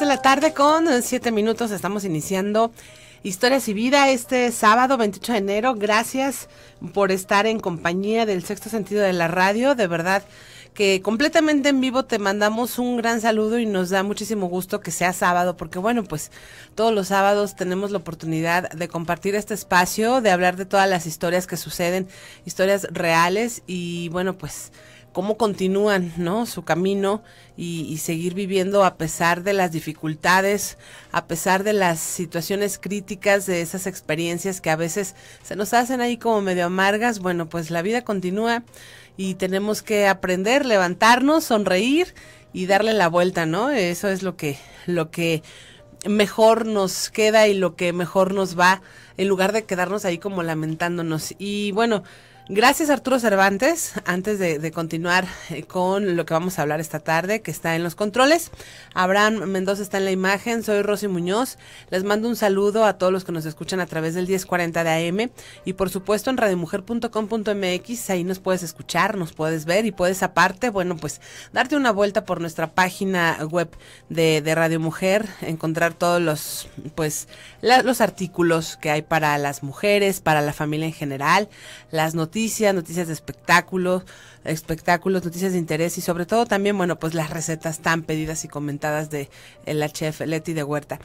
de la tarde con 7 minutos estamos iniciando Historias y Vida este sábado 28 de enero. Gracias por estar en compañía del sexto sentido de la radio. De verdad que completamente en vivo te mandamos un gran saludo y nos da muchísimo gusto que sea sábado, porque bueno, pues todos los sábados tenemos la oportunidad de compartir este espacio, de hablar de todas las historias que suceden, historias reales y bueno, pues cómo continúan ¿no? su camino y, y, seguir viviendo a pesar de las dificultades, a pesar de las situaciones críticas, de esas experiencias que a veces se nos hacen ahí como medio amargas. Bueno, pues la vida continúa y tenemos que aprender, levantarnos, sonreír y darle la vuelta, ¿no? Eso es lo que, lo que mejor nos queda y lo que mejor nos va en lugar de quedarnos ahí como lamentándonos. Y bueno, Gracias Arturo Cervantes. Antes de, continuar eh, con lo que vamos a hablar esta tarde, que está en los controles, Abraham Mendoza está en la imagen, soy Rosy Muñoz. Les mando un saludo a todos los que nos escuchan a través del 1040 de AM y por supuesto en radiomujer.com.mx, ahí nos puedes escuchar, nos puedes ver y puedes aparte, bueno, pues darte una vuelta por nuestra página web de, Radio Mujer, encontrar todos los, pues, los artículos que hay para las mujeres, para la familia en general, las noticias noticias, noticias de espectáculos, espectáculos, noticias de interés y sobre todo también, bueno, pues las recetas tan pedidas y comentadas de eh, la chef Leti de Huerta.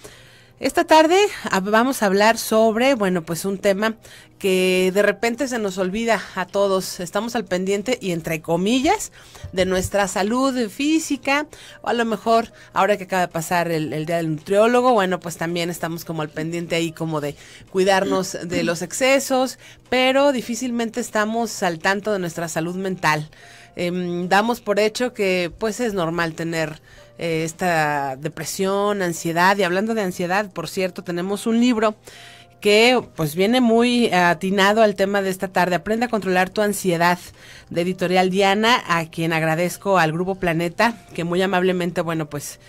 Esta tarde vamos a hablar sobre, bueno, pues un tema que de repente se nos olvida a todos. Estamos al pendiente y entre comillas de nuestra salud física, o a lo mejor ahora que acaba de pasar el, día del nutriólogo, bueno, pues también estamos como al pendiente ahí como de cuidarnos de los excesos, pero difícilmente estamos al tanto de nuestra salud mental. Em, damos por hecho que pues es normal tener eh, esta depresión, ansiedad. Y hablando de ansiedad, por cierto, tenemos un libro que pues viene muy atinado al tema de esta tarde. Aprende a controlar tu ansiedad de editorial Diana, a quien agradezco al Grupo Planeta, que muy amablemente, bueno, pues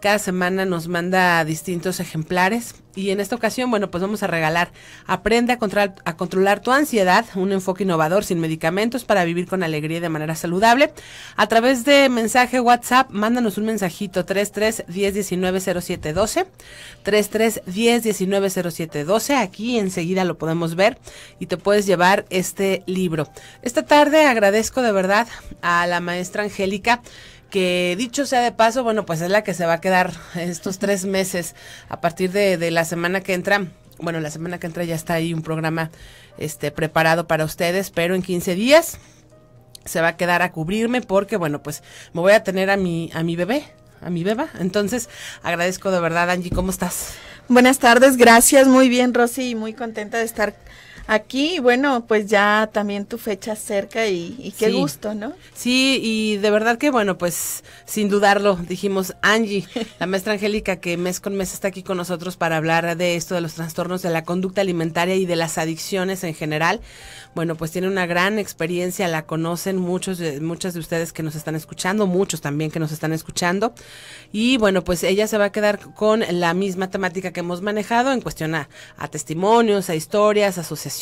cada semana nos manda distintos ejemplares y en esta ocasión, bueno, pues vamos a regalar Aprende a, controlar tu ansiedad, un enfoque innovador sin medicamentos para vivir con alegría y de manera saludable. A través de mensaje WhatsApp, mándanos un mensajito 33 10 19 07 12, 33 10 19 07 12. Aquí enseguida lo podemos ver y te puedes llevar este libro. Esta tarde agradezco de verdad a la maestra Angélica que dicho sea de paso, bueno, pues es la que se va a quedar estos tres meses a partir de, la semana que entra. Bueno, la semana que entra ya está ahí un programa este, preparado para ustedes, pero en 15 días se va a quedar a cubrirme porque, bueno, pues me voy a tener a mi, a mi bebé, a mi beba. Entonces, agradezco de verdad, Angie, ¿cómo estás? Buenas tardes, gracias, muy bien, Rosy, muy contenta de estar aquí, bueno, pues ya también tu fecha cerca y, qué gusto, ¿no? Sí, y de verdad que, bueno, pues sin dudarlo, dijimos Angie, la maestra Angélica, que mes con mes está aquí con nosotros para hablar de esto, de los trastornos de la conducta alimentaria y de las adicciones en general. Bueno, pues tiene una gran experiencia, la conocen muchos, de, muchas de ustedes que nos están escuchando, muchos también que nos están escuchando. Y bueno, pues ella se va a quedar con la misma temática que hemos manejado en cuestión a, testimonios, a historias, a asociaciones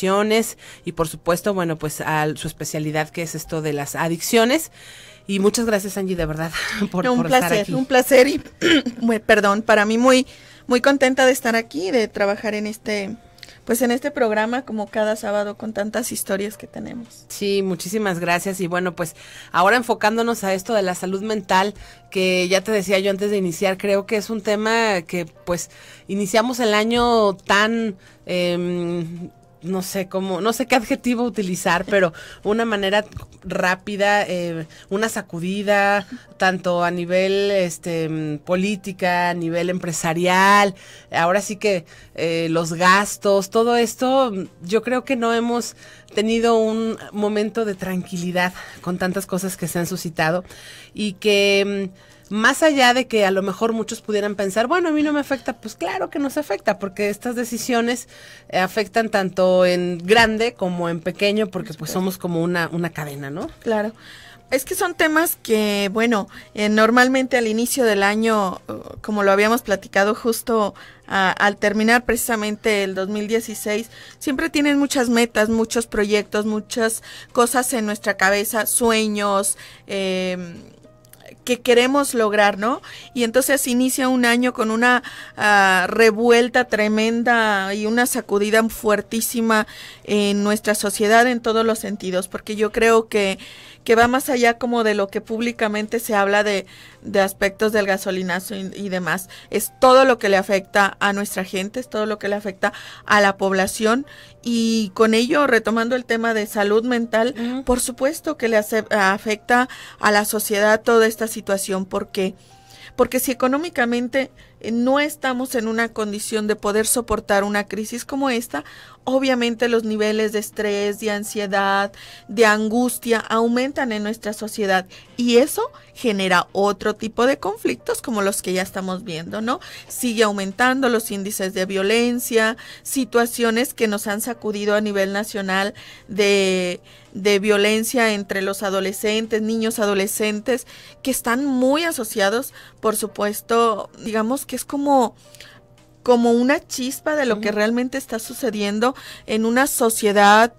y por supuesto, bueno, pues a su especialidad que es esto de las adicciones. Y muchas gracias Angie, de verdad, por, un placer, Un placer y, perdón, para mí muy, muy contenta de estar aquí, de trabajar en este pues en este programa como cada sábado con tantas historias que tenemos. Sí, muchísimas gracias y bueno, pues ahora enfocándonos a esto de la salud mental, que ya te decía yo antes de iniciar, creo que es un tema que pues iniciamos el año tan em, no sé cómo, no sé qué adjetivo utilizar, pero una manera rápida, eh, una sacudida, tanto a nivel este, política, a nivel empresarial, ahora sí que eh, los gastos, todo esto, yo creo que no hemos tenido un momento de tranquilidad con tantas cosas que se han suscitado y que... Mm, más allá de que a lo mejor muchos pudieran pensar, bueno, a mí no me afecta, pues claro que nos afecta, porque estas decisiones eh, afectan tanto en grande como en pequeño, porque pues somos como una, cadena, ¿no? Claro. Es que son temas que, bueno, eh, normalmente al inicio del año, eh, como lo habíamos platicado justo al terminar precisamente el 2016, siempre tienen muchas metas, muchos proyectos, muchas cosas en nuestra cabeza, sueños, eh, que queremos lograr, ¿no? Y entonces inicia un año con una ah, revuelta tremenda y una sacudida fuertísima en nuestra sociedad en todos los sentidos, porque yo creo que que va más allá como de lo que públicamente se habla de, de aspectos del gasolinazo y, demás. Es todo lo que le afecta a nuestra gente, es todo lo que le afecta a la población y con ello, retomando el tema de salud mental, por supuesto que le afecta a la sociedad toda esta situación porque porque si económicamente eh, no estamos en una condición de poder soportar una crisis como esta, Obviamente los niveles de estrés, de ansiedad, de angustia aumentan en nuestra sociedad y eso genera otro tipo de conflictos como los que ya estamos viendo, ¿no? Sigue aumentando los índices de violencia, situaciones que nos han sacudido a nivel nacional de, violencia entre los adolescentes, niños adolescentes, que están muy asociados, por supuesto, digamos que es como como una chispa de lo que realmente está sucediendo en una sociedad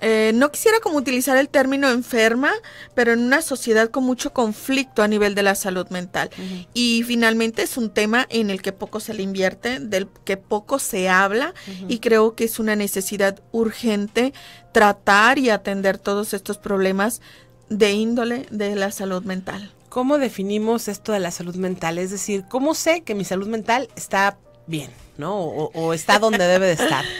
eh, no quisiera como utilizar el término enferma, pero en una sociedad con mucho conflicto a nivel de la salud mental. Y finalmente es un tema en el que poco se le invierte, del que poco se habla y creo que es una necesidad urgente tratar y atender todos estos problemas de índole de la salud mental. ¿Cómo definimos esto de la salud mental? Es decir, ¿cómo sé que mi salud mental está bien, ¿no? O, está donde debe de estar.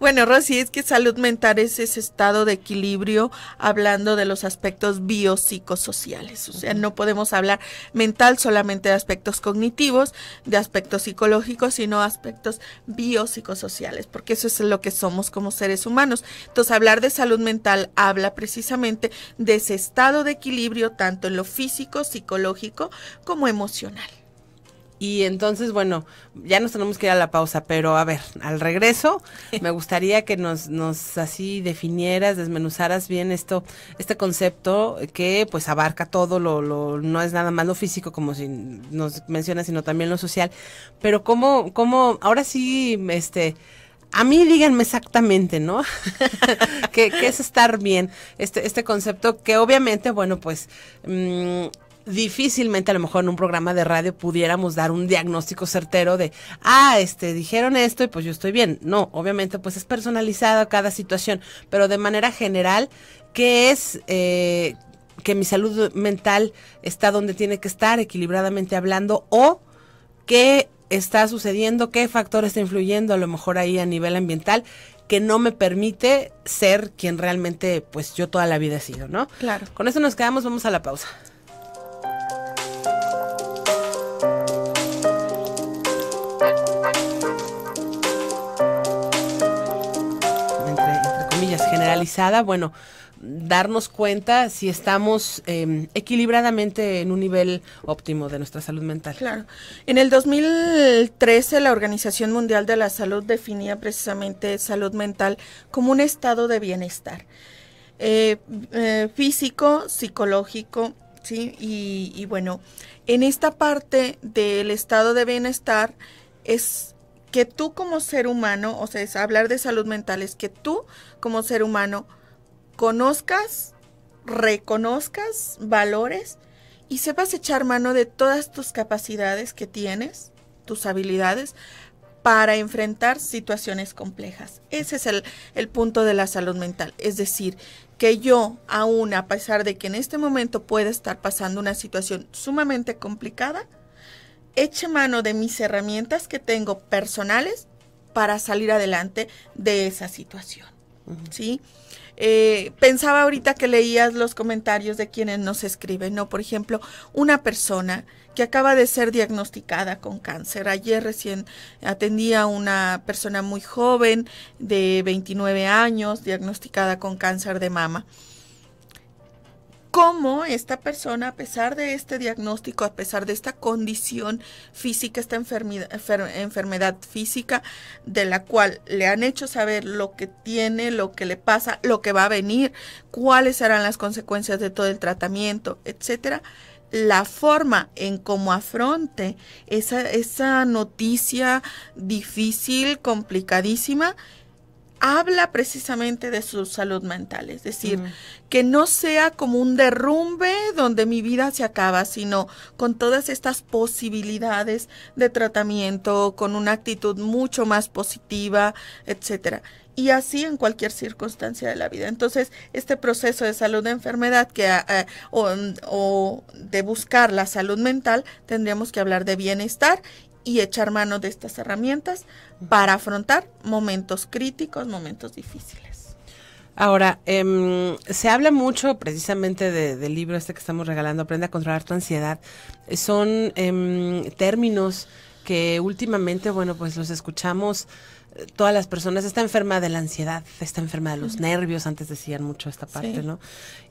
Bueno, Rosy, es que salud mental es ese estado de equilibrio hablando de los aspectos biopsicosociales. O sea, no podemos hablar mental solamente de aspectos cognitivos, de aspectos psicológicos, sino aspectos biopsicosociales, porque eso es lo que somos como seres humanos. Entonces, hablar de salud mental habla precisamente de ese estado de equilibrio tanto en lo físico, psicológico como emocional. Y entonces, bueno, ya nos tenemos que ir a la pausa, pero a ver, al regreso, me gustaría que nos, así definieras, desmenuzaras bien esto, este concepto que pues abarca todo, lo, lo, no es nada más lo físico como si nos mencionas, sino también lo social. Pero cómo, cómo, ahora sí, este, a mí díganme exactamente, ¿no? ¿Qué, es estar bien? Este, este concepto que obviamente, bueno, pues mm, difícilmente a lo mejor en un programa de radio pudiéramos dar un diagnóstico certero de, ah, este, dijeron esto y pues yo estoy bien. No, obviamente pues es personalizado cada situación, pero de manera general, que es... Eh, que mi salud mental está donde tiene que estar, equilibradamente hablando, o qué está sucediendo, qué factor está influyendo a lo mejor ahí a nivel ambiental que no me permite ser quien realmente pues yo toda la vida he sido, ¿no? Claro. Con eso nos quedamos, vamos a la pausa. generalizada, bueno, darnos cuenta si estamos em, equilibradamente en un nivel óptimo de nuestra salud mental. Claro. En el 2013 la Organización Mundial de la Salud definía precisamente salud mental como un estado de bienestar eh, eh, físico, psicológico, ¿sí? y bueno, en esta parte del estado de bienestar es que tú como ser humano, o sea, es hablar de salud mental es que tú como ser humano conozcas, reconozcas valores y sepas echar mano de todas tus capacidades que tienes, tus habilidades, para enfrentar situaciones complejas. Ese es el, el, punto de la salud mental. Es decir, que yo aún, a pesar de que en este momento pueda estar pasando una situación sumamente complicada, eche mano de mis herramientas que tengo personales para salir adelante de esa situación. ¿Sí? Eh, pensaba ahorita que leías los comentarios de quienes nos escriben, ¿no? Por ejemplo, una persona que acaba de ser diagnosticada con cáncer. Ayer recién atendía a una persona muy joven de 29 años diagnosticada con cáncer de mama cómo esta persona, a pesar de este diagnóstico, a pesar de esta condición física, esta enfermedad, física de la cual le han hecho saber lo que tiene, lo que le pasa, lo que va a venir, cuáles serán las consecuencias de todo el tratamiento, etcétera, la forma en cómo afronte esa noticia difícil, complicadísima, habla precisamente de su salud mental, es decir, que no sea como un derrumbe donde mi vida se acaba, sino con todas estas posibilidades de tratamiento, con una actitud mucho más positiva, etcétera. Y así en cualquier circunstancia de la vida. Entonces, este proceso de salud de enfermedad que, ah, ah, o, o de buscar la salud mental, tendríamos que hablar de bienestar y echar mano de estas herramientas para afrontar momentos críticos, momentos difíciles. Ahora, em, se habla mucho precisamente de, del libro este que estamos regalando, Aprende a controlar tu ansiedad. Son em, términos que últimamente, bueno, pues los escuchamos todas las personas, está enferma de la ansiedad, está enferma de los nervios, antes decían mucho esta parte, ¿no?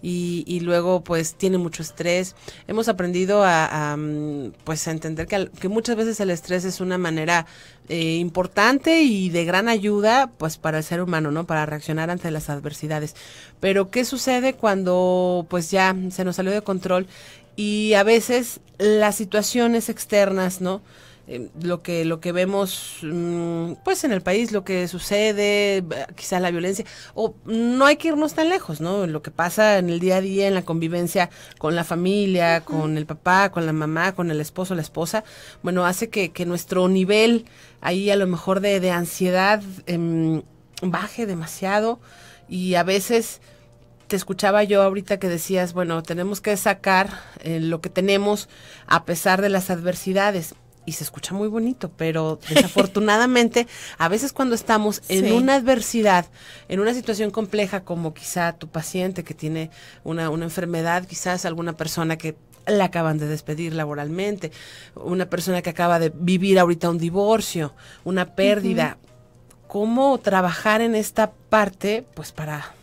Y, luego, pues, tiene mucho estrés. Hemos aprendido a, mm, pues, a entender que, que, muchas veces el estrés es una manera eh, importante y de gran ayuda, pues, para el ser humano, ¿no? Para reaccionar ante las adversidades. Pero, ¿qué sucede cuando, pues, ya se nos salió de control y a veces las situaciones externas, ¿no? Em, lo que lo que vemos mm, pues en el país lo que sucede eh, quizá la violencia o no hay que irnos tan lejos no lo que pasa en el día a día en la convivencia con la familia con el papá con la mamá con el esposo la esposa bueno hace que, nuestro nivel ahí a lo mejor de, de ansiedad em, baje demasiado y a veces te escuchaba yo ahorita que decías, bueno, tenemos que sacar eh, lo que tenemos a pesar de las adversidades y se escucha muy bonito, pero desafortunadamente a veces cuando estamos en una adversidad, en una situación compleja como quizá tu paciente que tiene una, enfermedad, quizás alguna persona que la acaban de despedir laboralmente, una persona que acaba de vivir ahorita un divorcio, una pérdida, ¿cómo trabajar en esta parte pues para...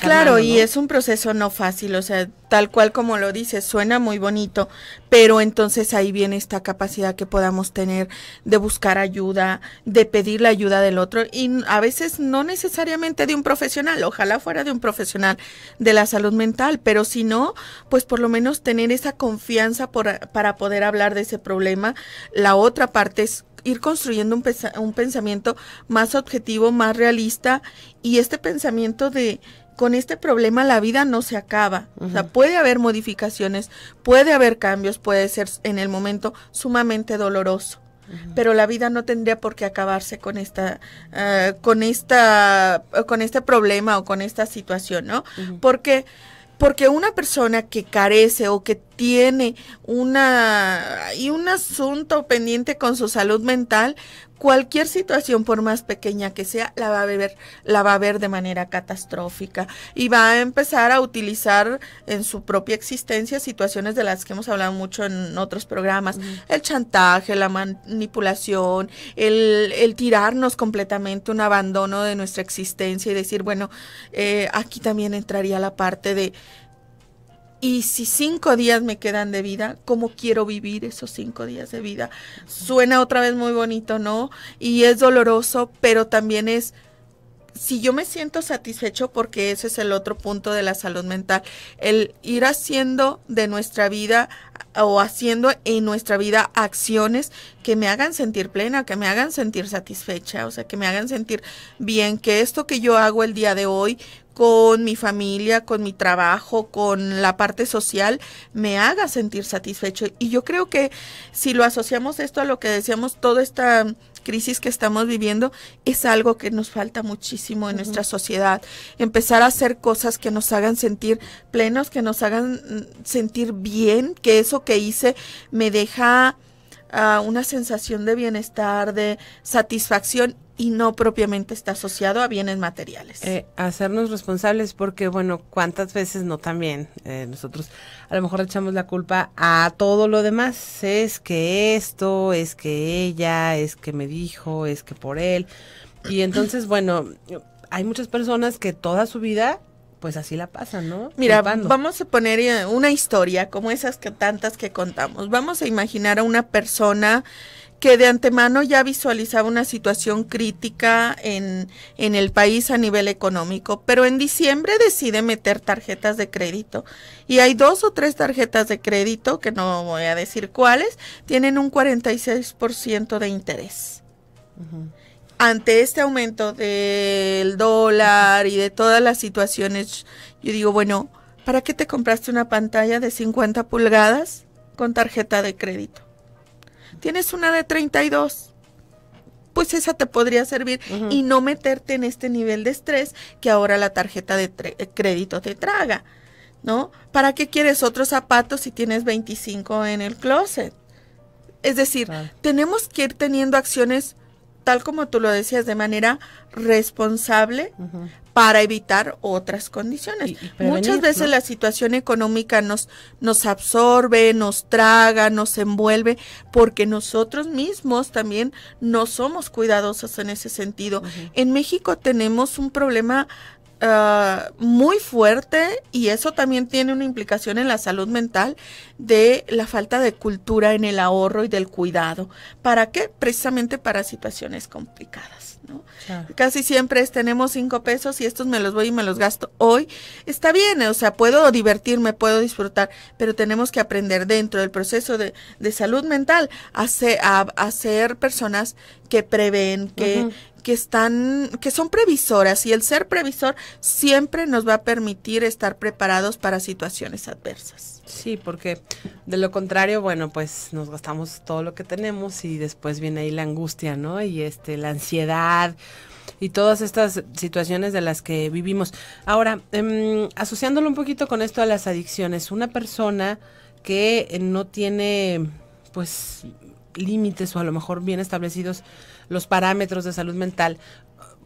Claro, y es un proceso no fácil, o sea, tal cual como lo dices, suena muy bonito, pero entonces ahí viene esta capacidad que podamos tener de buscar ayuda, de pedir la ayuda del otro y a veces no necesariamente de un profesional, ojalá fuera de un profesional de la salud mental, pero si no, pues por lo menos tener esa confianza para poder hablar de ese problema. La otra parte es ir construyendo un, pensamiento más objetivo, más realista y este pensamiento de con este problema la vida no se acaba puede haber modificaciones, puede haber cambios, puede ser en el momento sumamente doloroso. Pero la vida no tendría por qué acabarse con esta, eh, con esta, con este problema o con esta situación, ¿no? Porque porque una persona que carece o que tiene una y un asunto pendiente con su salud mental cualquier situación, por más pequeña que sea, la va a ver, la va a ver de manera catastrófica y va a empezar a utilizar en su propia existencia situaciones de las que hemos hablado mucho en otros programas, el chantaje, la manipulación, el, el, tirarnos completamente un abandono de nuestra existencia y decir, bueno, eh, aquí también entraría la parte de y si cinco días me quedan de vida, ¿cómo quiero vivir esos cinco días de vida? Suena otra vez muy bonito, ¿no? Y es doloroso, pero también es si yo me siento satisfecho, porque ese es el otro punto de la salud mental, el ir haciendo de nuestra vida o haciendo en nuestra vida acciones que me hagan sentir plena, que me hagan sentir satisfecha, o sea, que me hagan sentir bien, que esto que yo hago el día de hoy con mi familia, con mi trabajo, con la parte social, me haga sentir satisfecho. Y yo creo que si lo asociamos esto a lo que decíamos, toda esta crisis que estamos viviendo es algo que nos falta muchísimo en nuestra sociedad. Empezar a hacer cosas que nos hagan sentir plenos, que nos hagan mm, sentir bien, que eso que hice me deja ah, una sensación de bienestar, de satisfacción y no propiamente está asociado a bienes materiales. Eh, hacernos responsables porque, bueno, cuántas veces no también eh, nosotros a lo mejor echamos la culpa a todo lo demás. Es que esto, es que ella, es que me dijo, es que por él. Y entonces, bueno, hay muchas personas que toda su vida pues así la pasan, ¿no? Mira, vamos a poner eh, una historia como esas que tantas que contamos. Vamos a imaginar a una persona que de antemano ya visualizaba una situación crítica en, en, el país a nivel económico, pero en diciembre decide meter tarjetas de crédito. Y hay dos o tres tarjetas de crédito, que no voy a decir cuáles, tienen un 46% de interés. Ante este aumento del dólar y de todas las situaciones, yo digo, bueno, ¿para qué te compraste una pantalla de 50 pulgadas con tarjeta de crédito? tienes una de 32 pues esa te podría servir y no meterte en este nivel de estrés que ahora la tarjeta de eh, crédito te traga, ¿no? ¿Para qué quieres otros zapatos si tienes 25 en el closet? Es decir, tenemos que ir teniendo acciones, tal como tú lo decías, de manera responsable, para evitar otras condiciones. Muchas veces la situación económica nos, absorbe, nos traga, nos envuelve, porque nosotros mismos también no somos cuidadosos en ese sentido. En México tenemos un problema ah, muy fuerte y eso también tiene una implicación en la salud mental de la falta de cultura en el ahorro y del cuidado. ¿Para qué? Precisamente para situaciones complicadas. Casi siempre es, tenemos cinco pesos y estos me los voy y me los gasto hoy. Está bien, eh, o sea, puedo divertirme, puedo disfrutar, pero tenemos que aprender dentro del proceso de, salud mental a ser, personas que prevén, que, que están, que son previsoras y el ser previsor siempre nos va a permitir estar preparados para situaciones adversas. Sí, porque de lo contrario, bueno, pues nos gastamos todo lo que tenemos y después viene ahí la angustia, ¿no? Y este, la ansiedad y todas estas situaciones de las que vivimos. Ahora, em, asociándolo un poquito con esto a las adicciones, una persona que no tiene, pues, límites o a lo mejor bien establecidos los parámetros de salud mental,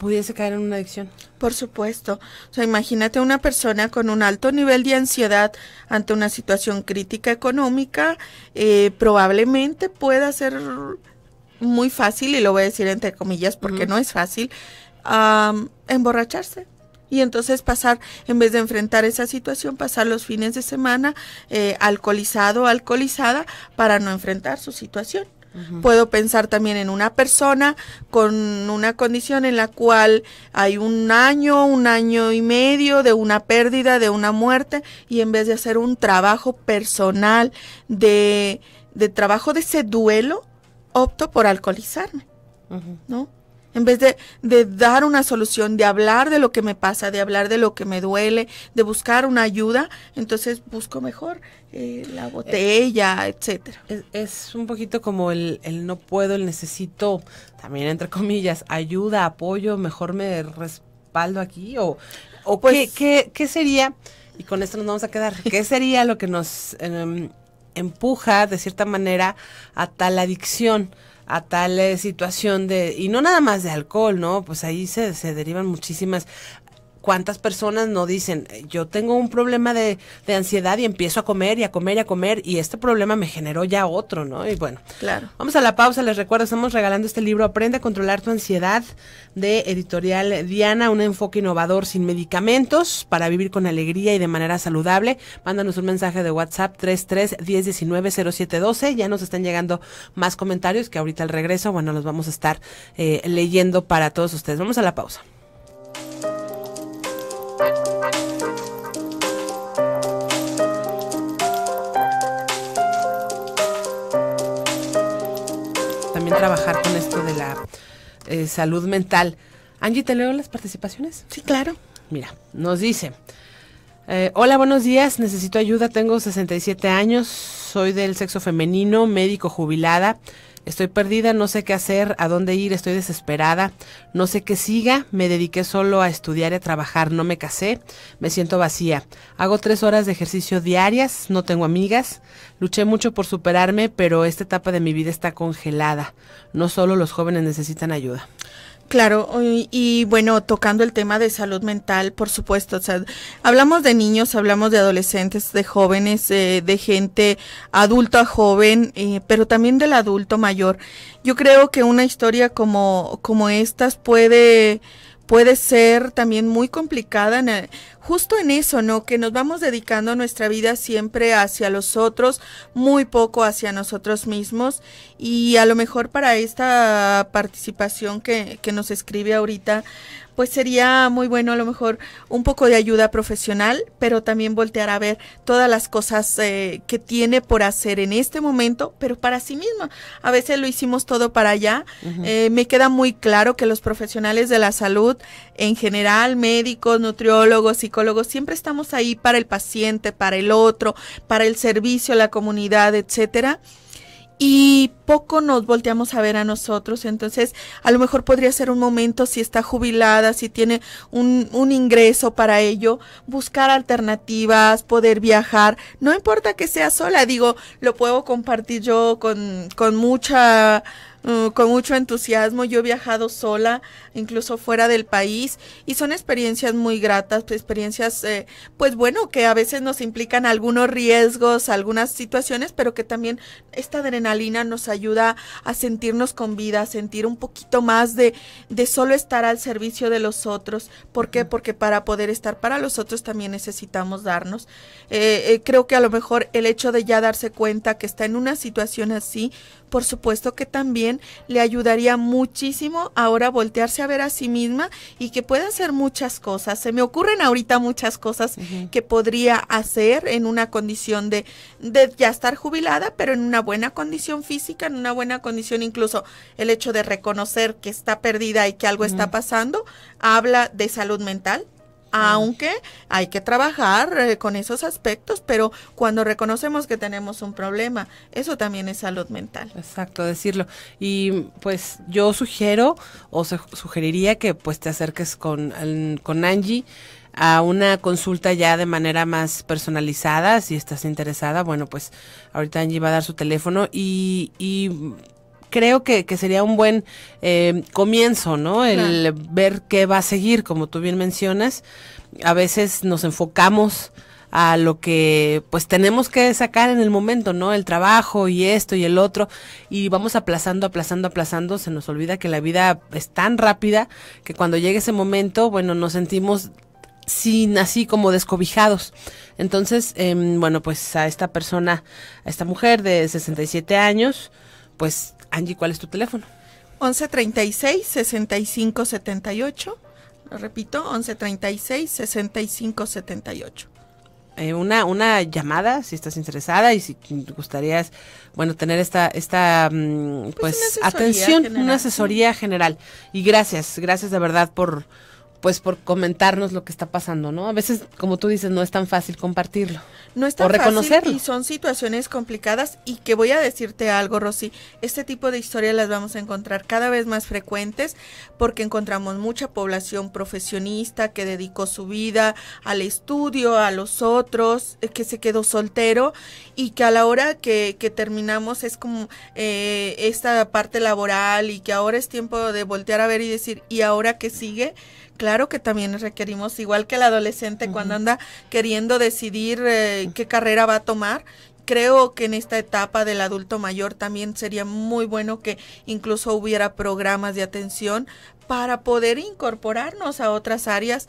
pudiese caer en una adicción. Por supuesto. O sea, imagínate una persona con un alto nivel de ansiedad ante una situación crítica económica, eh, probablemente pueda ser muy fácil, y lo voy a decir entre comillas porque no es fácil, emborracharse. Y entonces pasar, en vez de enfrentar esa situación, pasar los fines de semana eh, alcoholizado o alcoholizada para no enfrentar su situación. Puedo pensar también en una persona con una condición en la cual hay un año, un año y medio de una pérdida, de una muerte, y en vez de hacer un trabajo personal de, de trabajo de ese duelo, opto por alcoholizarme, ¿no? En vez de, dar una solución, de hablar de lo que me pasa, de hablar de lo que me duele, de buscar una ayuda, entonces busco mejor eh, la eh, botella, etc. etcétera. Es, un poquito como el, el, no puedo, el necesito, también entre comillas, ayuda, apoyo, mejor me respaldo aquí o, pues ¿qué, sería, y con esto nos vamos a quedar, qué sería lo que nos em, empuja de cierta manera a tal adicción? a tal eh, situación de, y no nada más de alcohol, ¿no? Pues ahí se, se derivan muchísimas ¿Cuántas personas no dicen, yo tengo un problema de, ansiedad y empiezo a comer y a comer y a comer y este problema me generó ya otro, ¿no? Y bueno, claro. Vamos a la pausa, les recuerdo, estamos regalando este libro Aprende a controlar tu ansiedad de editorial Diana, un enfoque innovador sin medicamentos para vivir con alegría y de manera saludable. Mándanos un mensaje de WhatsApp 33 1019 0712, ya nos están llegando más comentarios que ahorita al regreso, bueno, los vamos a estar eh, leyendo para todos ustedes. Vamos a la pausa. trabajar con esto de la eh, salud mental. Angie, ¿te leo las participaciones? Sí, claro. Mira, nos dice, eh, hola, buenos días, necesito ayuda, tengo 67 años, soy del sexo femenino, médico jubilada. Estoy perdida, no sé qué hacer, a dónde ir, estoy desesperada, no sé qué siga, me dediqué solo a estudiar y a trabajar, no me casé, me siento vacía. Hago tres horas de ejercicio diarias, no tengo amigas, luché mucho por superarme, pero esta etapa de mi vida está congelada. No solo los jóvenes necesitan ayuda. Claro, y, bueno, tocando el tema de salud mental, por supuesto, o sea, hablamos de niños, hablamos de adolescentes, de jóvenes, eh, de gente adulta, joven, eh, pero también del adulto mayor. Yo creo que una historia como, como estas puede puede ser también muy complicada justo en eso, ¿no? Que nos vamos dedicando nuestra vida siempre hacia los otros, muy poco hacia nosotros mismos y a lo mejor para esta participación que, que nos escribe ahorita pues sería muy bueno a lo mejor un poco de ayuda profesional, pero también voltear a ver todas las cosas eh, que tiene por hacer en este momento, pero para sí misma. A veces lo hicimos todo para allá. Eh, me queda muy claro que los profesionales de la salud, en general, médicos, nutriólogos, psicólogos, siempre estamos ahí para el paciente, para el otro, para el servicio, la comunidad, etcétera y poco nos volteamos a ver a nosotros. Entonces, a lo mejor podría ser un momento, si está jubilada, si tiene un, un, ingreso para ello, buscar alternativas, poder viajar. No importa que sea sola, digo, lo puedo compartir yo con, con mucha Mm, con mucho entusiasmo. Yo he viajado sola, incluso fuera del país, y son experiencias muy gratas, experiencias, eh, pues bueno, que a veces nos implican algunos riesgos, algunas situaciones, pero que también esta adrenalina nos ayuda a sentirnos con vida, a sentir un poquito más de, de solo estar al servicio de los otros. ¿Por qué? Porque para poder estar para los otros también necesitamos darnos. Eh, eh, creo que a lo mejor el hecho de ya darse cuenta que está en una situación así, por supuesto que también le ayudaría muchísimo ahora voltearse a ver a sí misma y que pueda hacer muchas cosas. Se me ocurren ahorita muchas cosas que podría hacer en una condición de, de ya estar jubilada, pero en una buena condición física, en una buena condición incluso el hecho de reconocer que está perdida y que algo está pasando, habla de salud mental, aunque hay que trabajar eh, con esos aspectos, pero cuando reconocemos que tenemos un problema, eso también es salud mental. Exacto, decirlo. Y pues yo sugiero o sugeriría que pues te acerques con, con Angie a una consulta ya de manera más personalizada, si estás interesada, bueno, pues ahorita Angie va a dar su teléfono y, y creo que, sería un buen eh, comienzo, ¿no? El ver qué va a seguir, como tú bien mencionas. A veces nos enfocamos a lo que pues tenemos que sacar en el momento, ¿no? El trabajo y esto y el otro y vamos aplazando, aplazando, aplazando, se nos olvida que la vida es tan rápida que cuando llegue ese momento, bueno, nos sentimos sin así como descobijados. Entonces, em, bueno, pues a esta persona, a esta mujer de 67 años, pues Angie, ¿cuál es tu teléfono? 1136 6578. Lo repito, 1136 6578. Eh, una, una llamada si estás interesada y si gustarías bueno tener esta esta mm, pues, pues atención una asesoría general y gracias gracias de verdad por pues por comentarnos lo que está pasando, ¿no? A veces, como tú dices, no es tan fácil compartirlo. No es tan Fácil y son situaciones complicadas y que voy a decirte algo, Rosy, este tipo de historias las vamos a encontrar cada vez más frecuentes porque encontramos mucha población profesionista que dedicó su vida al estudio, a los otros, eh, que se quedó soltero y que a la hora que, terminamos es como eh, esta parte laboral y que ahora es tiempo de voltear a ver y decir, ¿y ahora qué sigue? claro que también requerimos, igual que el adolescente cuando anda queriendo decidir eh, qué carrera va a tomar, creo que en esta etapa del adulto mayor también sería muy bueno que incluso hubiera programas de atención para poder incorporarnos a otras áreas,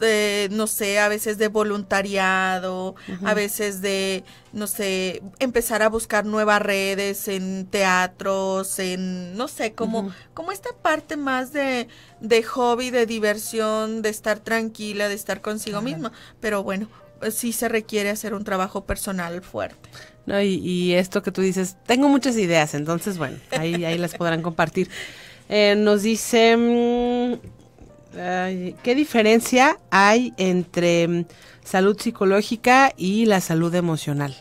eh, no sé, a veces de voluntariado, a veces de, no sé, empezar a buscar nuevas redes en teatros, en, no sé, como, como esta parte más de, de hobby, de diversión, de estar tranquila, de estar consigo mismo misma. Pero bueno, sí se requiere hacer un trabajo personal fuerte. No, y, esto que tú dices, tengo muchas ideas, entonces bueno, ahí, ahí las podrán compartir. Eh, nos dice, mm, ¿qué diferencia hay entre mm, salud psicológica y la salud emocional?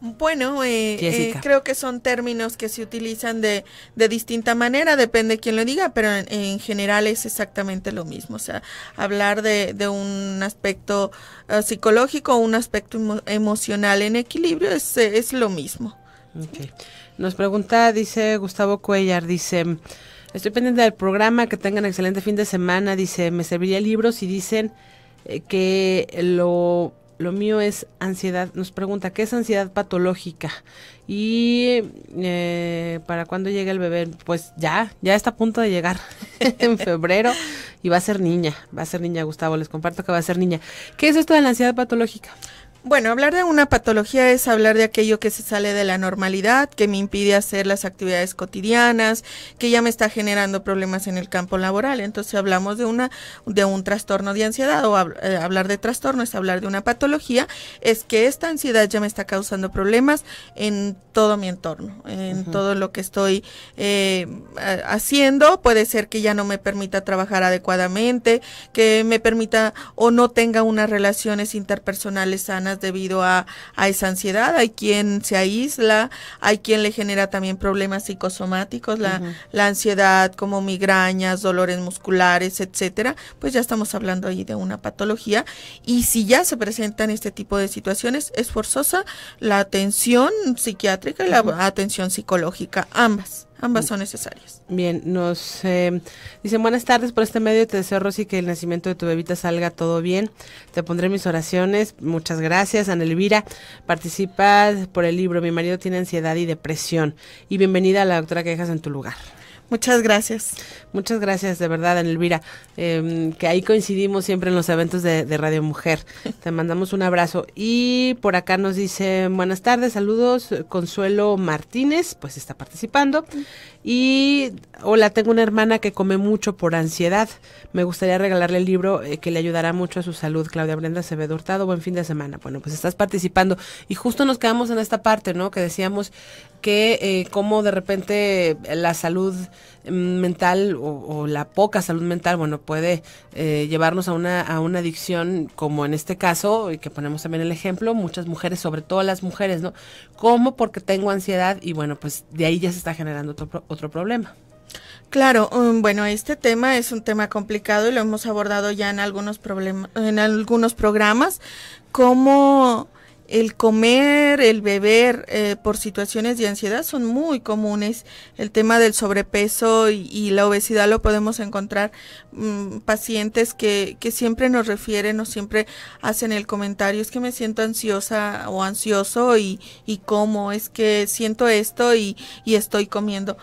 Bueno, eh, eh, creo que son términos que se utilizan de, de distinta manera, depende de quién lo diga, pero en, general es exactamente lo mismo. O sea, hablar de, de un aspecto eh, psicológico o un aspecto emocional en equilibrio es, lo mismo. Okay. Nos pregunta, dice Gustavo Cuellar, dice... Estoy pendiente del programa, que tengan excelente fin de semana. Dice, me serviría libros y dicen eh, que lo lo mío es ansiedad. Nos pregunta, ¿qué es ansiedad patológica? Y eh, para cuándo llega el bebé, pues ya, ya está a punto de llegar en febrero y va a ser niña, va a ser niña, Gustavo, les comparto que va a ser niña. ¿Qué es esto de la ansiedad patológica? Bueno, hablar de una patología es hablar de aquello que se sale de la normalidad, que me impide hacer las actividades cotidianas, que ya me está generando problemas en el campo laboral. Entonces hablamos de una de un trastorno de ansiedad o eh, hablar de trastorno es hablar de una patología, es que esta ansiedad ya me está causando problemas en todo mi entorno, en todo lo que estoy eh, haciendo. Puede ser que ya no me permita trabajar adecuadamente, que me permita o no tenga unas relaciones interpersonales sanas debido a, esa ansiedad, hay quien se aísla, hay quien le genera también problemas psicosomáticos, la, ansiedad como migrañas, dolores musculares, etcétera, pues ya estamos hablando ahí de una patología y si ya se presentan este tipo de situaciones es forzosa la atención psiquiátrica y la atención psicológica, ambas. Ambas son necesarias. Bien, nos eh, dicen buenas tardes por este medio. Te deseo, Rosy, que el nacimiento de tu bebita salga todo bien. Te pondré mis oraciones. Muchas gracias, Ana Elvira. Participas por el libro Mi marido tiene ansiedad y depresión. Y bienvenida a la doctora que dejas en tu lugar. Muchas gracias. Muchas gracias, de verdad, Elvira, em, que ahí coincidimos siempre en los eventos de, de Radio Mujer. Te mandamos un abrazo. Y por acá nos dice buenas tardes, saludos, Consuelo Martínez, pues está participando. Y, hola, tengo una hermana que come mucho por ansiedad. Me gustaría regalarle el libro eh, que le ayudará mucho a su salud. Claudia Brenda ve Hurtado, buen fin de semana. Bueno, pues estás participando. Y justo nos quedamos en esta parte, ¿no? Que decíamos que eh, cómo de repente la salud mm, mental o, la poca salud mental, bueno, puede eh, llevarnos a una, a una adicción como en este caso, y que ponemos también el ejemplo, muchas mujeres, sobre todo las mujeres, ¿no? ¿Cómo? Porque tengo ansiedad y bueno, pues de ahí ya se está generando otro, otro problema. Claro, um, bueno, este tema es un tema complicado y lo hemos abordado ya en algunos problemas, en algunos programas, como el comer, el beber eh, por situaciones de ansiedad son muy comunes. El tema del sobrepeso y, la obesidad lo podemos encontrar mm, pacientes que, siempre nos refieren o siempre hacen el comentario, es que me siento ansiosa o ansioso y, cómo es que siento esto y, y estoy comiendo.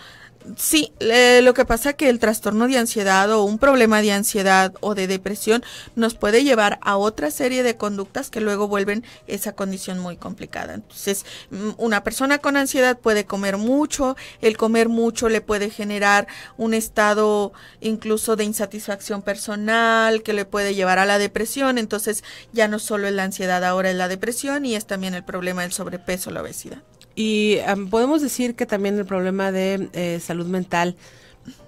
Sí, lo que pasa que el trastorno de ansiedad o un problema de ansiedad o de depresión nos puede llevar a otra serie de conductas que luego vuelven esa condición muy complicada. Entonces, mm, una persona con ansiedad puede comer mucho, el comer mucho le puede generar un estado incluso de insatisfacción personal que le puede llevar a la depresión. Entonces, ya no solo es la ansiedad, ahora es la depresión y es también el problema del sobrepeso, la obesidad. Y podemos decir que también el problema de eh, salud mental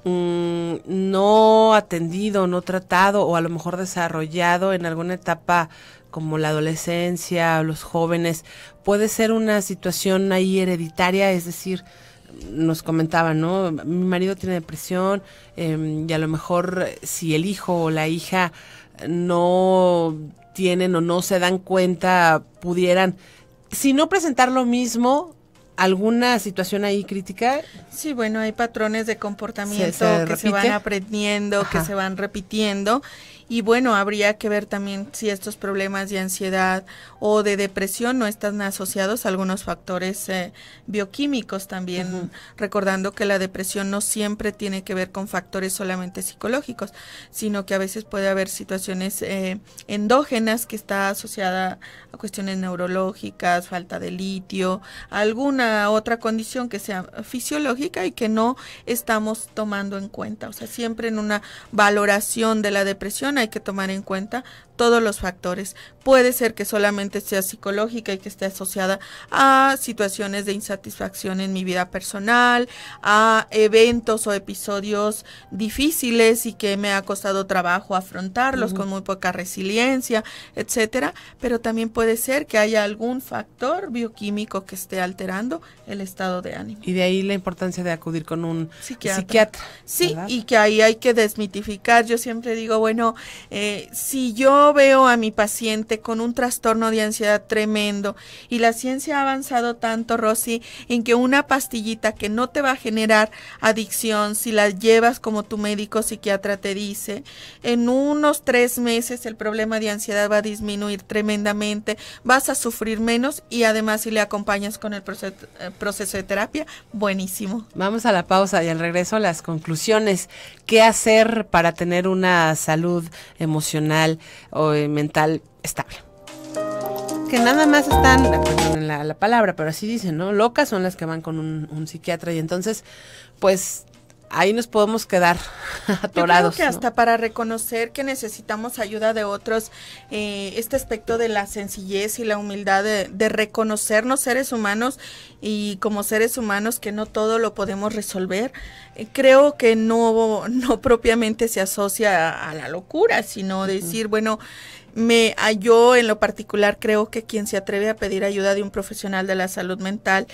mm, no atendido, no tratado o a lo mejor desarrollado en alguna etapa como la adolescencia, los jóvenes, puede ser una situación ahí hereditaria, es decir, nos comentaban, ¿no? Mi marido tiene depresión em, y a lo mejor si el hijo o la hija no tienen o no se dan cuenta, pudieran si no presentar lo mismo, alguna situación ahí crítica? Sí, bueno, hay patrones de comportamiento que se van aprendiendo, que se van repitiendo y bueno, habría que ver también si estos problemas de ansiedad o de depresión no están asociados a algunos factores eh, bioquímicos también, recordando que la depresión no siempre tiene que ver con factores solamente psicológicos, sino que a veces puede haber situaciones eh, endógenas que está asociada a cuestiones neurológicas, falta de litio, alguna otra condición que sea fisiológica y que no estamos tomando en cuenta. O sea, siempre en una valoración de la depresión hay que tomar en cuenta todos los factores. Puede ser que solamente sea psicológica y que esté asociada a situaciones de insatisfacción en mi vida personal, a eventos o episodios difíciles y que me ha costado trabajo afrontarlos con muy poca resiliencia, etcétera, pero también puede ser que haya algún factor bioquímico que esté alterando el estado de ánimo. Y de ahí la importancia de acudir con un psiquiatra sí, y que ahí hay que desmitificar. Yo siempre digo, bueno, eh, si yo veo a mi paciente con un trastorno de ansiedad tremendo y la ciencia ha avanzado tanto, Rosy, en que una pastillita que no te va a generar adicción, si la llevas como tu médico psiquiatra te dice, en unos tres meses el problema de ansiedad va a disminuir tremendamente, vas a sufrir menos y además si le acompañas con el eh, proceso, de terapia, buenísimo. Vamos a la pausa y al regreso las conclusiones. ¿Qué hacer para tener una salud emocional o eh, mental estable. Que nada más están, en la, palabra, pero así dicen, ¿no? Locas son las que van con un, un psiquiatra y entonces, pues ahí nos podemos quedar atorados. Yo creo que hasta para reconocer que necesitamos ayuda de otros, eh, este aspecto de la sencillez y la humildad de, reconocernos seres humanos y como seres humanos que no todo lo podemos resolver, eh, creo que no, no propiamente se asocia a, la locura, sino decir, bueno, me yo en lo particular creo que quien se atreve a pedir ayuda de un profesional de la salud mental,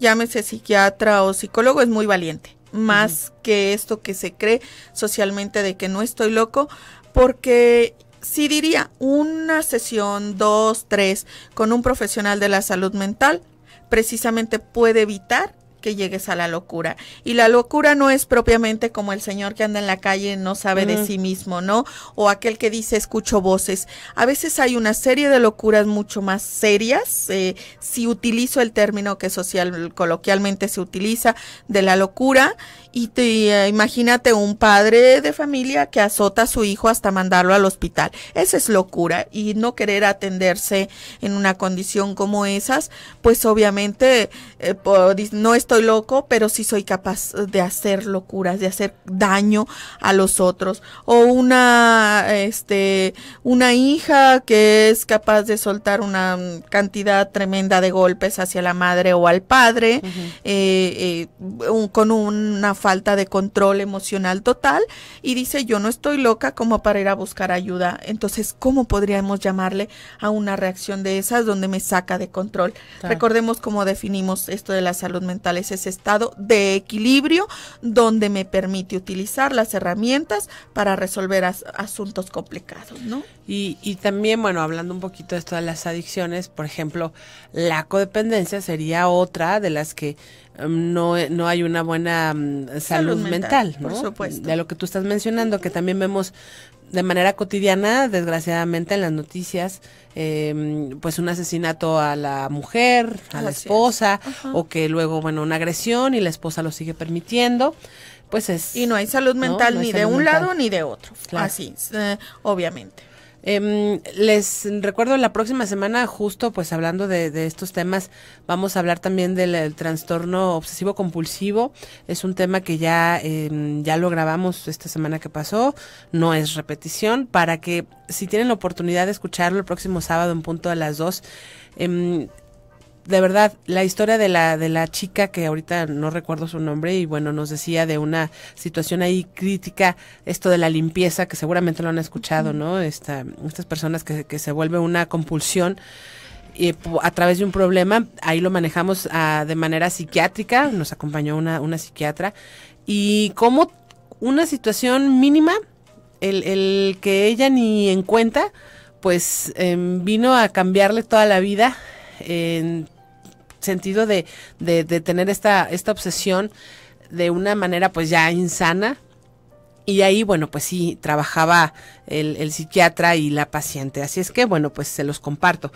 llámese psiquiatra o psicólogo, es muy valiente más que esto que se cree socialmente de que no estoy loco, porque si diría una sesión, dos, tres, con un profesional de la salud mental, precisamente puede evitar que llegues a la locura. Y la locura no es propiamente como el señor que anda en la calle no sabe de sí mismo, ¿no? O aquel que dice escucho voces. A veces hay una serie de locuras mucho más serias, eh, si utilizo el término que social coloquialmente se utiliza de la locura. Y te eh, imagínate un padre de familia que azota a su hijo hasta mandarlo al hospital. Esa es locura y no querer atenderse en una condición como esas, pues obviamente eh, no es estoy loco, pero sí soy capaz de hacer locuras, de hacer daño a los otros. O una, este, una hija que es capaz de soltar una cantidad tremenda de golpes hacia la madre o al padre, eh, eh, con una falta de control emocional total, y dice, yo no estoy loca como para ir a buscar ayuda. Entonces, ¿cómo podríamos llamarle a una reacción de esas donde me saca de control? Recordemos cómo definimos esto de la salud mental ese estado de equilibrio donde me permite utilizar las herramientas para resolver asuntos complicados, ¿no? Y, también, bueno, hablando un poquito de esto de las adicciones, por ejemplo, la codependencia sería otra de las que em, no, no, hay una buena mm, salud, mental, por supuesto. De lo que tú estás mencionando, que también vemos de manera cotidiana, desgraciadamente, en las noticias, Em, pues un asesinato a la mujer, a la esposa, o que luego, bueno, una agresión y la esposa lo sigue permitiendo pues es. Y no hay salud mental ni de un lado ni de otro. Así, eh, obviamente. Em, les recuerdo la próxima semana, justo pues hablando de, estos temas, vamos a hablar también del, trastorno obsesivo compulsivo. Es un tema que ya, em, ya lo grabamos esta semana que pasó, no es repetición, para que si tienen la oportunidad de escucharlo el próximo sábado en punto a las 2, de verdad, la historia de la, de la chica que ahorita no recuerdo su nombre y bueno, nos decía de una situación ahí crítica, esto de la limpieza, que seguramente lo han escuchado, ¿no? Esta, estas personas que, que se vuelve una compulsión y a través de un problema, ahí lo manejamos ah, de manera psiquiátrica, nos acompañó una, una psiquiatra, y como una situación mínima, el, el que ella ni en cuenta, pues em, vino a cambiarle toda la vida en sentido de, tener esta, esta obsesión de una manera pues ya insana, y ahí, bueno, pues sí, trabajaba el, psiquiatra y la paciente. Así es que, bueno, pues se los comparto.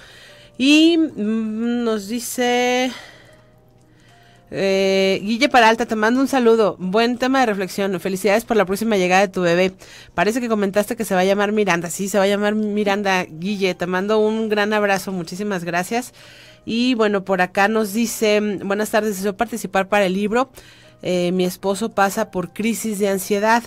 Y mm, nos dice... Eh, Guille Guille alta te mando un saludo. Buen tema de reflexión. Felicidades por la próxima llegada de tu bebé. Parece que comentaste que se va a llamar Miranda. Sí, se va a llamar Miranda. Guille, te mando un gran abrazo. Muchísimas gracias. Y bueno, por acá nos dice, mm, buenas tardes, deseo participar para el libro. Eh, mi esposo pasa por crisis de ansiedad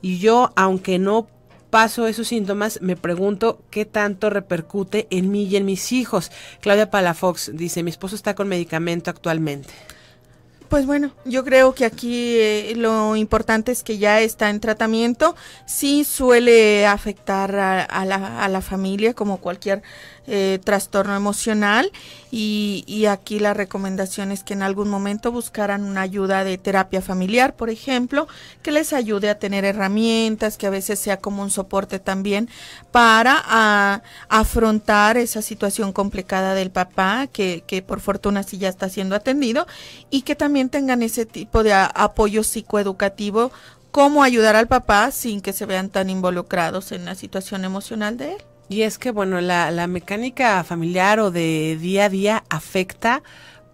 y yo, aunque no paso esos síntomas, me pregunto qué tanto repercute en mí y en mis hijos. Claudia Palafox dice, mi esposo está con medicamento actualmente. Pues bueno, yo creo que aquí eh, lo importante es que ya está en tratamiento. Sí suele afectar la, a la familia como cualquier eh, trastorno emocional y, aquí la recomendación es que en algún momento buscaran una ayuda de terapia familiar, por ejemplo, que les ayude a tener herramientas, que a veces sea como un soporte también para ah, afrontar esa situación complicada del papá, que, por fortuna sí ya está siendo atendido, y que también tengan ese tipo de apoyo psicoeducativo cómo ayudar al papá sin que se vean tan involucrados en la situación emocional de él. Y es que, bueno, la, la mecánica familiar o de día a día afecta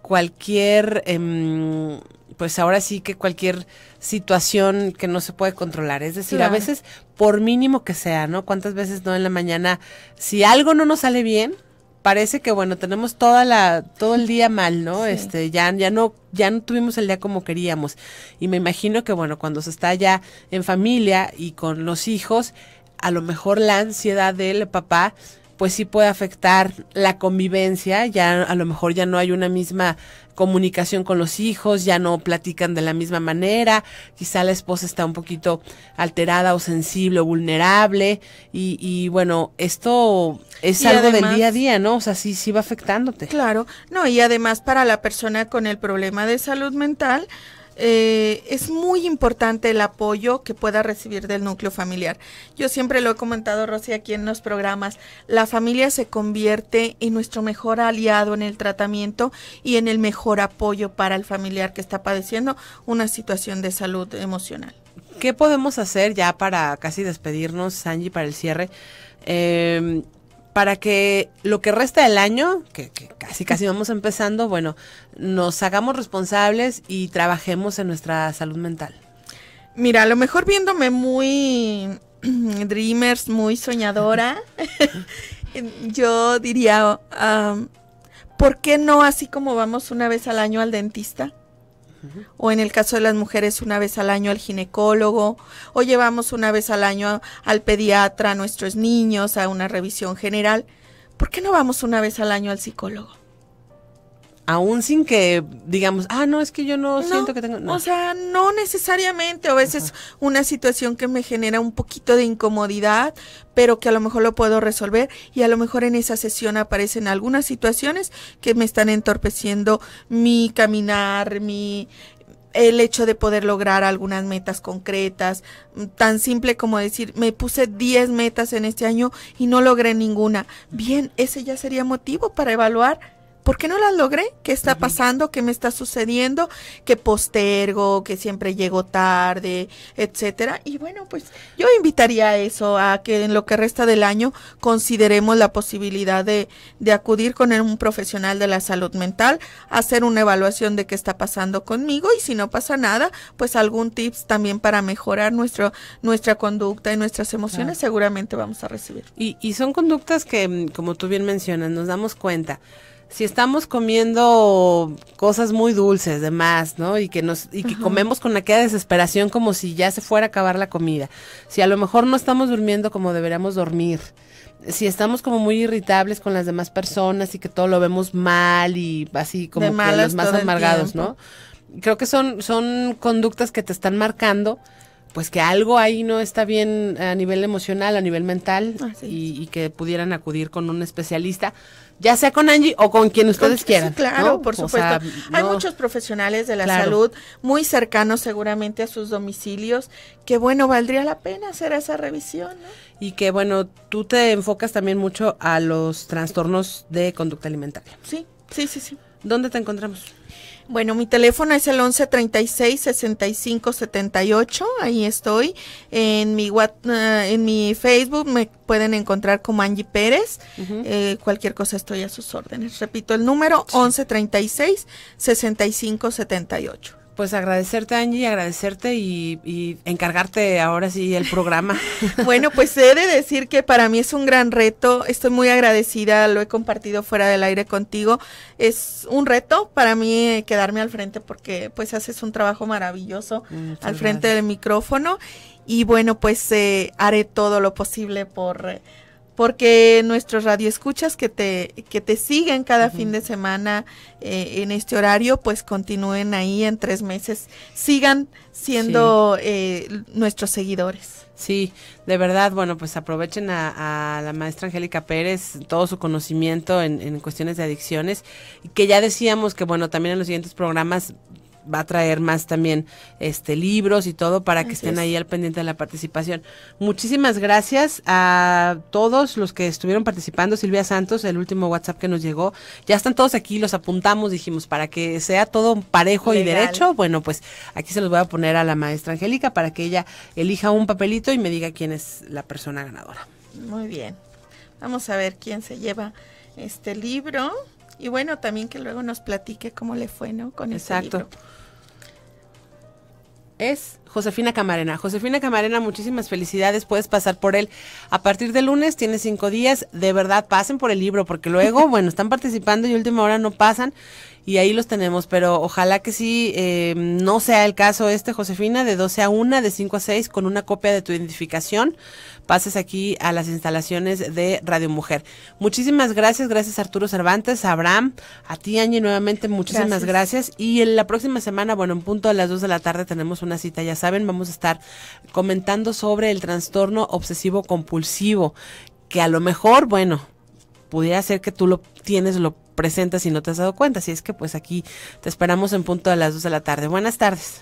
cualquier, em, pues ahora sí que cualquier situación que no se puede controlar. Es decir, a veces, por mínimo que sea, ¿no? ¿Cuántas veces no en la mañana, si algo no nos sale bien, parece que bueno tenemos toda la todo el día mal no este ya ya no ya no tuvimos el día como queríamos y me imagino que bueno cuando se está ya en familia y con los hijos a lo mejor la ansiedad del papá pues sí puede afectar la convivencia, ya a lo mejor ya no hay una misma comunicación con los hijos, ya no platican de la misma manera, quizá la esposa está un poquito alterada o sensible o vulnerable y, y bueno, esto es algo del día a día, ¿no? O sea, sí, sí va afectándote. Claro, no, y además para la persona con el problema de salud mental, eh, es muy importante el apoyo que pueda recibir del núcleo familiar. Yo siempre lo he comentado, Rosy, aquí en los programas, la familia se convierte en nuestro mejor aliado en el tratamiento y en el mejor apoyo para el familiar que está padeciendo una situación de salud emocional. ¿Qué podemos hacer ya para casi despedirnos, Sanji, para el cierre? Eh, para que lo que resta del año, que, casi casi vamos empezando, bueno, nos hagamos responsables y trabajemos en nuestra salud mental. Mira, a lo mejor viéndome muy dreamers, muy soñadora, yo diría, ¿por qué no así como vamos una vez al año al dentista? o en el caso de las mujeres una vez al año al ginecólogo, o llevamos una vez al año al pediatra a nuestros niños a una revisión general. ¿Por qué no vamos una vez al año al psicólogo? aún sin que digamos, ah, no, es que yo no, siento que tengo... No. O sea, no necesariamente, a veces una situación que me genera un poquito de incomodidad, pero que a lo mejor lo puedo resolver y a lo mejor en esa sesión aparecen algunas situaciones que me están entorpeciendo mi caminar, mi el hecho de poder lograr algunas metas concretas, tan simple como decir, me puse 10 metas en este año y no logré ninguna. Bien, ese ya sería motivo para evaluar ¿por qué no las logré? ¿Qué está pasando? ¿Qué me está sucediendo? ¿Qué postergo? ¿Que siempre llego tarde? Etcétera. Y bueno, pues yo invitaría a eso, a que en lo que resta del año consideremos la posibilidad de, acudir con un profesional de la salud mental, hacer una evaluación de qué está pasando conmigo y si no pasa nada, pues algún tips también para mejorar nuestra conducta y nuestras emociones seguramente vamos a recibir. Y, y son conductas que, mm, como tú bien mencionas, nos damos cuenta si estamos comiendo cosas muy dulces, más, ¿no? Y que nos y que comemos con aquella desesperación como si ya se fuera a acabar la comida. Si a lo mejor no estamos durmiendo como deberíamos dormir. Si estamos como muy irritables con las demás personas y que todo lo vemos mal y así como que los más amargados, ¿no? Creo que son son conductas que te están marcando pues que algo ahí no está bien a nivel emocional, a nivel mental y, y que pudieran acudir con un especialista ya sea con Angie o con quien ustedes quieran. claro, por supuesto. Hay muchos profesionales de la salud muy cercanos seguramente a sus domicilios que bueno, valdría la pena hacer esa revisión. Y que bueno, tú te enfocas también mucho a los trastornos de conducta alimentaria. Sí, sí, sí, sí. ¿Dónde te encontramos? Bueno, mi teléfono es el 1136-6578. Ahí estoy. En mi, eh, en mi Facebook me pueden encontrar como Angie Pérez. Eh, cualquier cosa estoy a sus órdenes. Repito el número: cinco setenta pues agradecerte, Angie, agradecerte y, encargarte ahora sí el programa. bueno, pues he de decir que para mí es un gran reto. Estoy muy agradecida, lo he compartido fuera del aire contigo. Es un reto para mí eh, quedarme al frente porque pues haces un trabajo maravilloso al frente del micrófono. Y bueno, pues eh, haré todo lo posible por... Eh, porque nuestros radioescuchas que te, que te siguen cada fin de semana eh, en este horario, pues continúen ahí en tres meses, sigan siendo eh, nuestros seguidores. Sí, de verdad, bueno, pues aprovechen a, la maestra Angélica Pérez, todo su conocimiento en, en cuestiones de adicciones, que ya decíamos que, bueno, también en los siguientes programas va a traer más también este libros y todo para que estén ahí al pendiente de la participación. Muchísimas gracias a todos los que estuvieron participando. Silvia Santos, el último WhatsApp que nos llegó. Ya están todos aquí, los apuntamos, dijimos, para que sea todo parejo y derecho. Bueno, pues aquí se los voy a poner a la maestra Angélica para que ella elija un papelito y me diga quién es la persona ganadora. Muy bien. Vamos a ver quién se lleva este libro. Y bueno, también que luego nos platique cómo le fue, ¿no? Con este Exacto. Es Josefina Camarena. Josefina Camarena, muchísimas felicidades. Puedes pasar por él a partir de lunes. tiene cinco días. De verdad, pasen por el libro, porque luego, bueno, están participando y última hora no pasan y ahí los tenemos, pero ojalá que sí, eh, no sea el caso este, Josefina, de 12 a 1, de 5 a 6, con una copia de tu identificación, pases aquí a las instalaciones de Radio Mujer. Muchísimas gracias, gracias Arturo Cervantes, Abraham, a ti Angie nuevamente, muchísimas gracias. Y en la próxima semana, bueno, en punto a las 2 de la tarde tenemos una cita, ya saben, vamos a estar comentando sobre el trastorno obsesivo compulsivo, que a lo mejor, bueno, pudiera ser que tú lo tienes, lo presenta si no te has dado cuenta. Así es que pues aquí te esperamos en punto a las 2 de la tarde. Buenas tardes.